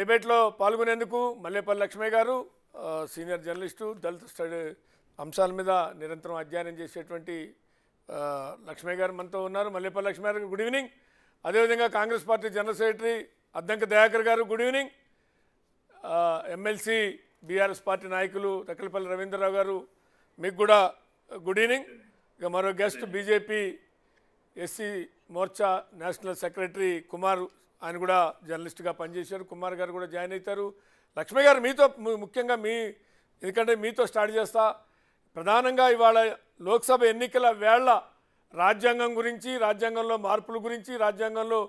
డిబేట్లో పాల్గొనేందుకు మల్లేపల్లి లక్ష్మయ్య గారు సీనియర్ జర్నలిస్టు దళిత స్టడీ అంశాల మీద నిరంతరం అధ్యయనం చేసేటువంటి లక్ష్మయ్య గారు మనతో ఉన్నారు మల్లేపల్లి లక్ష్మయ్య గారు గుడ్ ఈవినింగ్ అదేవిధంగా Congress party general secretary Addanki Dayakar గారు good evening MLC BRS party నాయకులు తక్కలపల్లి రవీంద్రరావు గారు మీకు కూడా గుడ్ ఈవినింగ్ ఇక మరో guest BJP SC Morcha national secretary Kumar ఆయన కూడా జర్నలిస్ట్గా పనిచేశారు కుమార్ గారు కూడా జాయిన్ అవుతారు లక్ష్మీ గారు మీతో ముఖ్యంగా మీ ఎందుకంటే మీతో స్టార్ట్ చేస్తా ప్రధానంగా ఇవాళ లోక్సభ ఎన్నికల వేళ రాజ్యాంగం గురించి రాజ్యాంగంలో మార్పుల గురించి రాజ్యాంగంలో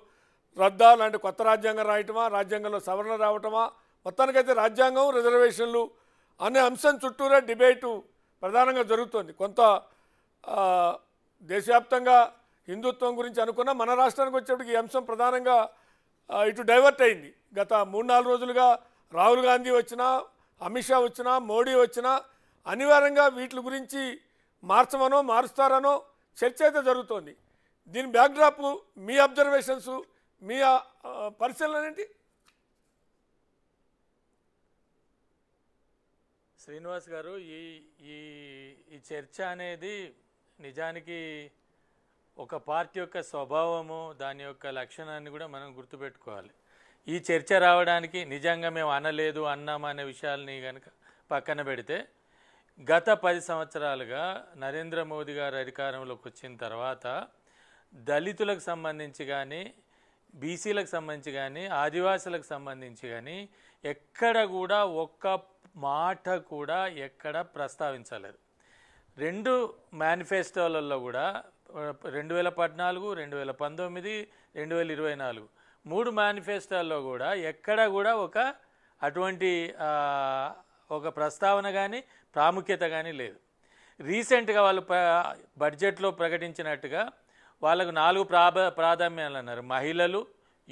రద్దా లాంటి కొత్త రాజ్యాంగం రాయటమా రాజ్యాంగంలో సవరణ రావటమా మొత్తానికైతే రాజ్యాంగం రిజర్వేషన్లు అనే అంశం చుట్టూరే డిబేటు ప్రధానంగా జరుగుతుంది కొంత దేశవ్యాప్తంగా హిందుత్వం గురించి అనుకున్నా మన రాష్ట్రానికి వచ్చేప్పటికి ఈ అంశం ప్రధానంగా ఇటు డైవర్ట్ అయింది గత మూడు నాలుగు రోజులుగా రాహుల్ గాంధీ వచ్చినా అమిత్ షా వచ్చినా మోడీ వచ్చినా అనివార్యంగా వీటి గురించి మార్చమనో మారుస్తారనో చర్చ అయితే జరుగుతోంది దీని బ్యాక్డ్రాప్ మీ అబ్జర్వేషన్స్ మీ పరిశీలన ఏంటి శ్రీనివాస్ గారు ఈ ఈ చర్చ అనేది నిజానికి ఒక పార్టీ యొక్క స్వభావము దాని యొక్క లక్షణాన్ని కూడా మనం గుర్తుపెట్టుకోవాలి ఈ చర్చ రావడానికి నిజంగా మేము అనలేదు అన్నాం అనే విషయాల్ని కనుక పక్కన పెడితే గత పది సంవత్సరాలుగా నరేంద్ర మోదీ గారు అధికారంలోకి వచ్చిన తర్వాత దళితులకు సంబంధించి కానీ బీసీలకు సంబంధించి కానీ ఆదివాసులకు సంబంధించి కానీ ఎక్కడ కూడా ఒక్క మాట కూడా ఎక్కడ ప్రస్తావించలేదు రెండు మేనిఫెస్టోలలో కూడా రెండు వేల పద్నాలుగు రెండు వేల పంతొమ్మిది రెండు వేల ఇరవై నాలుగు మూడు మేనిఫెస్టోల్లో కూడా ఎక్కడ కూడా ఒక అటువంటి ఒక ప్రస్తావన కానీ ప్రాముఖ్యత కానీ లేదు రీసెంట్గా వాళ్ళు బడ్జెట్లో ప్రకటించినట్టుగా వాళ్ళకు నాలుగు ప్రాధ ప్రాధాన్యాలు అన్నారు మహిళలు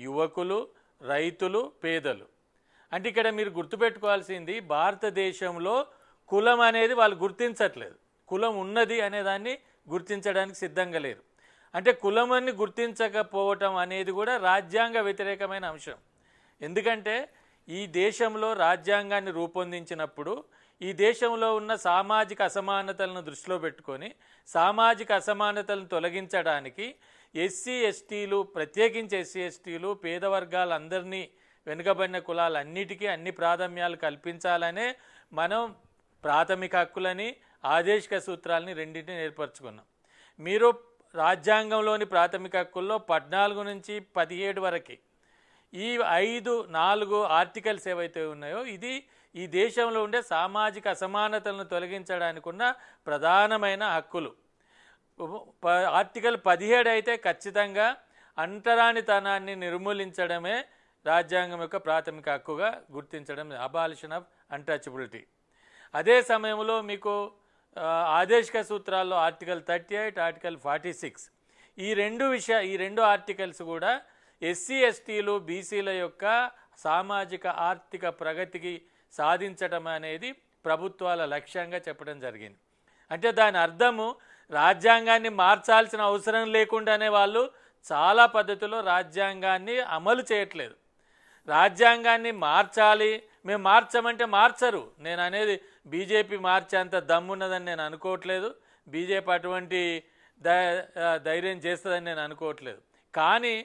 యువకులు రైతులు పేదలు అంటే ఇక్కడ మీరు గుర్తుపెట్టుకోవాల్సింది భారతదేశంలో కులం అనేది వాళ్ళు గుర్తించట్లేదు కులం ఉన్నది అనేదాన్ని గుర్తించడానికి సిద్ధంగా లేరు అంటే కులమని గుర్తించకపోవటం అనేది కూడా రాజ్యాంగ వ్యతిరేకమైన అంశం ఎందుకంటే ఈ దేశంలో రాజ్యాంగాన్ని రూపొందించినప్పుడు ఈ దేశంలో ఉన్న సామాజిక అసమానతలను దృష్టిలో పెట్టుకొని సామాజిక అసమానతలను తొలగించడానికి ఎస్సీ ఎస్టీలు ప్రత్యేకించి ఎస్సీ ఎస్టీలు పేదవర్గాలందరినీ వెనుకబడిన కులాలన్నిటికీ అన్ని ప్రాధాన్యాలు కల్పించాలనే మనం ప్రాథమిక హక్కులని ఆదేశిక సూత్రాలని రెండింటిని ఏర్పరచుకున్నాం మీరు రాజ్యాంగంలోని ప్రాథమిక హక్కుల్లో పద్నాలుగు నుంచి పదిహేడు వరకు ఈ ఐదు నాలుగు ఆర్టికల్స్ ఏవైతే ఉన్నాయో ఇది ఈ దేశంలో ఉండే సామాజిక అసమానతలను తొలగించడానికి ఉన్న ప్రధానమైన హక్కులు ఆర్టికల్ పదిహేడు అయితే ఖచ్చితంగా అంటరానితనాన్ని నిర్మూలించడమే రాజ్యాంగం యొక్క ప్రాథమిక హక్కుగా గుర్తించడం అబాలిషన్ ఆఫ్ అంటచబిలిటీ అదే సమయంలో మీకు ఆదేశిక సూత్రాల్లో article thirty eight article forty six ఈ రెండు విషయ ఈ రెండు ఆర్టికల్స్ కూడా ఎస్సీ ఎస్టీలు బీసీల యొక్క సామాజిక ఆర్థిక ప్రగతికి సాధించటం అనేది ప్రభుత్వాల లక్ష్యంగా చెప్పడం జరిగింది అంటే దాని అర్థము రాజ్యాంగాన్ని మార్చాల్సిన అవసరం లేకుండానే వాళ్ళు చాలా పద్ధతిలో రాజ్యాంగాన్ని అమలు చేయట్లేదు రాజ్యాంగాన్ని మార్చాలి మేము మార్చమంటే మార్చరు నేను అనేది బీజేపీ మార్చేంత దమ్మున్నదని నేను అనుకోవట్లేదు బీజేపీ అటువంటి ధైర్యం చేస్తుందని నేను అనుకోవట్లేదు కానీ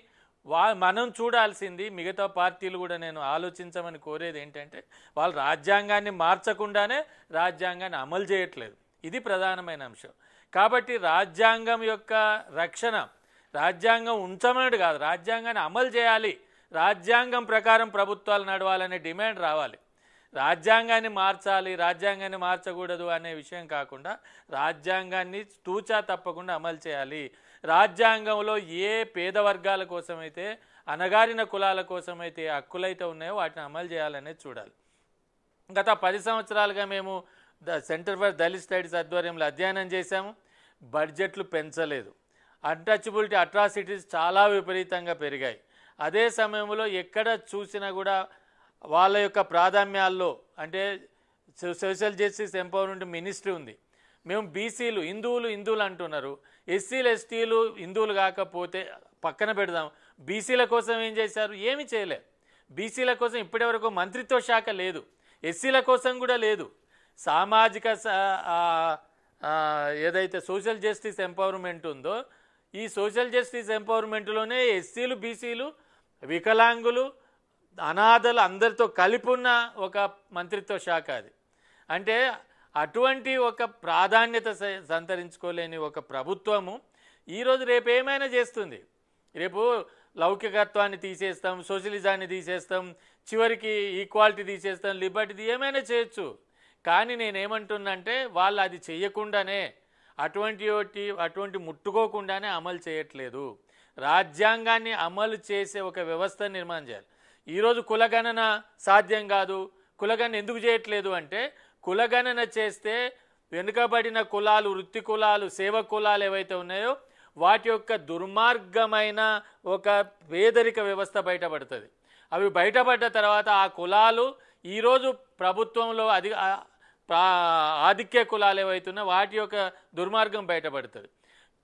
వా మనం చూడాల్సింది మిగతా పార్టీలు కూడా నేను ఆలోచించమని కోరేది ఏంటంటే వాళ్ళు రాజ్యాంగాన్ని మార్చకుండానే రాజ్యాంగాన్ని అమలు చేయట్లేదు ఇది ప్రధానమైన అంశం కాబట్టి రాజ్యాంగం యొక్క రక్షణ రాజ్యాంగం ఉంచమనేది కాదు రాజ్యాంగాన్ని అమలు చేయాలి రాజ్యాంగం ప్రకారం ప్రభుత్వాలు నడవాలనే డిమాండ్ రావాలి రాజ్యాంగాన్ని మార్చాలి రాజ్యాంగాన్ని మార్చకూడదు అనే విషయం కాకుండా రాజ్యాంగాన్ని తూచా తప్పకుండా అమలు చేయాలి రాజ్యాంగంలో ఏ పేద వర్గాల కోసమైతే అనగారిన కులాల కోసమైతే హక్కులైతే ఉన్నాయో వాటిని అమలు చేయాలనేది చూడాలి గత పది సంవత్సరాలుగా మేము the centre for Dalit studies ఆధ్వర్యంలో అధ్యయనం చేశాము బడ్జెట్లు పెంచలేదు అన్టచబులిటీ అట్రాసిటీస్ చాలా విపరీతంగా పెరిగాయి అదే సమయంలో ఎక్కడ చూసినా కూడా వాళ్ళ యొక్క ప్రాధాన్యాల్లో అంటే సోషల్ జస్టిస్ ఎంపవర్మెంట్ మినిస్ట్రీ ఉంది మేము బీసీలు హిందువులు హిందువులు అంటున్నారు ఎస్సీలు ఎస్టీలు హిందువులు కాకపోతే పక్కన పెడదాం బీసీల కోసం ఏం చేశారు ఏమి చేయలే బీసీల కోసం ఇప్పటివరకు మంత్రిత్వ శాఖ లేదు ఎస్సీల కోసం కూడా లేదు సామాజిక ఏదైతే సోషల్ జస్టిస్ ఎంపవర్మెంట్ ఉందో ఈ సోషల్ జస్టిస్ ఎంపవర్మెంట్లోనే ఎస్సీలు బీసీలు వికలాంగులు అనాథలు అందరితో కలిపి ఉన్న ఒక మంత్రిత్వ శాఖ అది అంటే అటువంటి ఒక ప్రాధాన్యత సంతరించుకోలేని ఒక ప్రభుత్వము ఈరోజు రేపు ఏమైనా చేస్తుంది రేపు లౌకికత్వాన్ని తీసేస్తాం సోషలిజాన్ని తీసేస్తాం చివరికి ఈక్వాలిటీ తీసేస్తాం లిబర్టీ ఏమైనా చేయొచ్చు కానీ నేనేమంటున్నంటే వాళ్ళు అది చేయకుండానే అటువంటి అటువంటి ముట్టుకోకుండానే అమలు చేయట్లేదు రాజ్యాంగాన్ని అమలు చేసే ఒక వ్యవస్థ నిర్మాణం చేయాలి ఈరోజు కులగణన సాధ్యం కాదు కులగణన ఎందుకు చేయట్లేదు అంటే కులగణన చేస్తే వెనుకబడిన కులాలు వృత్తి కులాలు సేవ కులాలు ఏవైతే ఉన్నాయో వాటి యొక్క దుర్మార్గమైన ఒక పేదరిక వ్యవస్థ బయటపడుతుంది అవి బయటపడ్డ తర్వాత ఆ కులాలు ఈరోజు ప్రభుత్వంలో అధి ఆధిక్య కులాలు ఏవైతున్నా వాటి యొక్క దుర్మార్గం బయటపడుతుంది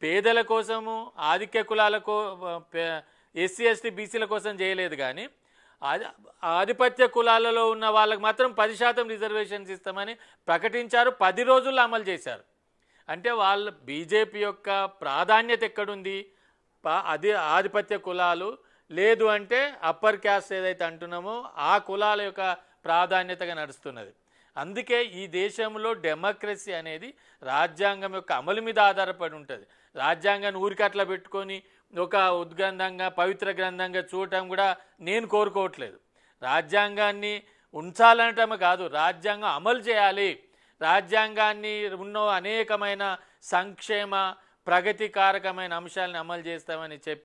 పేదల కోసము ఆధిక్య కులాలకు ఎస్సీ ఎస్టీ బీసీల కోసం చేయలేదు కానీ ఆధిపత్య కులాలలో ఉన్న వాళ్ళకి మాత్రం పది శాతం రిజర్వేషన్స్ ఇస్తామని ప్రకటించారు పది రోజుల్లో అమలు చేశారు అంటే వాళ్ళ బీజేపీ యొక్క ప్రాధాన్యత ఎక్కడుంది అది ఆధిపత్య కులాలు లేదు అంటే అప్పర్ క్యాస్ట్ ఏదైతే అంటున్నామో ఆ కులాల యొక్క ప్రాధాన్యతగా నడుస్తున్నది అందుకే ఈ దేశంలో డెమోక్రసీ అనేది రాజ్యాంగం యొక్క అమలు మీద ఆధారపడి ఉంటుంది రాజ్యాంగాన్ని ఊరికట్లా పెట్టుకొని ఒక ఉద్గంధంగా పవిత్ర గ్రంథంగా చూడటం కూడా నేను కోరుకోవట్లేదు రాజ్యాంగాన్ని ఉంచాలనటమే కాదు రాజ్యాంగం అమలు చేయాలి రాజ్యాంగాన్ని ఉన్న అనేకమైన సంక్షేమ ప్రగతికారకమైన అంశాలను అమలు చేస్తామని చెప్పి